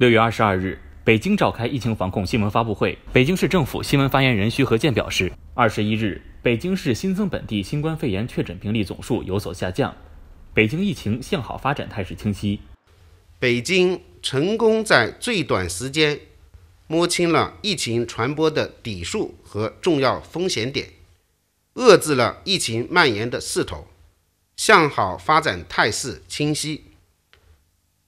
六月二十二日，北京召开疫情防控新闻发布会。北京市政府新闻发言人徐和建表示，二十一日，北京市新增本地新冠肺炎确诊病例总数有所下降，北京疫情向好发展态势清晰。北京成功在最短时间摸清了疫情传播的底数和重要风险点，遏制了疫情蔓延的势头，向好发展态势清晰。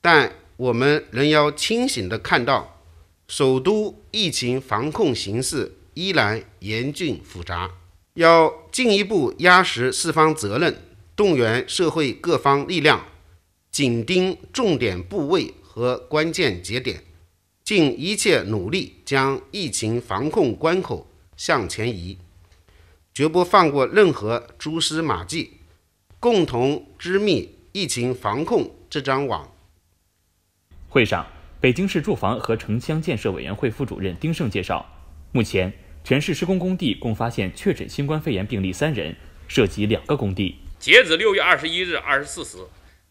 但。我们仍要清醒地看到，首都疫情防控形势依然严峻复杂，要进一步压实四方责任，动员社会各方力量，紧盯重点部位和关键节点，尽一切努力将疫情防控关口向前移，绝不放过任何蛛丝马迹，共同织密疫情防控这张网。会上，北京市住房和城乡建设委员会副主任丁胜介绍，目前全市施工工地共发现确诊新冠肺炎病例三人，涉及两个工地。截止六月二十一日二十四时，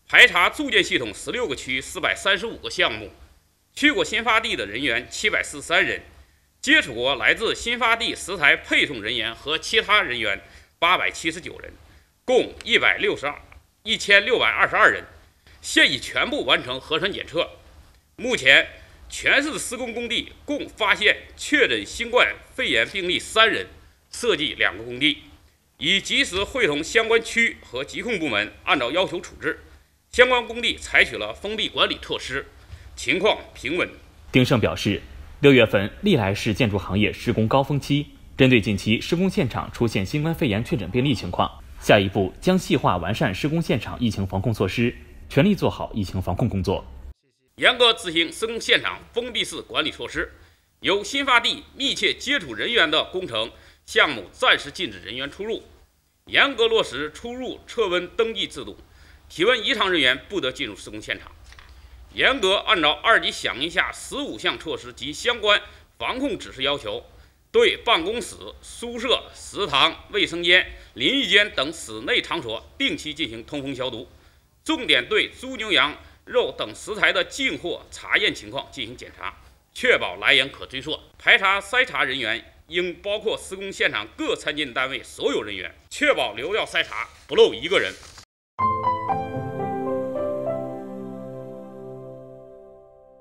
排查住建系统十六个区四百三十五个项目，去过新发地的人员七百四十三人，接触过来自新发地食材配送人员和其他人员八百七十九人，共一百六十二一千六百二十二人，现已全部完成核酸检测。目前，全市施工工地共发现确诊新冠肺炎病例三人，涉及两个工地，已及时会同相关区和疾控部门按照要求处置，相关工地采取了封闭管理措施，情况平稳。丁胜表示，六月份历来是建筑行业施工高峰期，针对近期施工现场出现新冠肺炎确诊病例情况，下一步将细化完善施工现场疫情防控措施，全力做好疫情防控工作。严格执行施工现场封闭式管理措施，由新发地密切接触人员的工程项目暂时禁止人员出入，严格落实出入测温登记制度，体温异常人员不得进入施工现场。严格按照二级响应下十五项措施及相关防控指示要求，对办公室、宿舍、食堂、卫生间、淋浴间等室内场所定期进行通风消毒，重点对猪、牛、羊。肉等食材的进货查验情况进行检查，确保来源可追溯。排查筛查人员应包括施工现场各参建单位所有人员，确保流调筛查不漏一个人。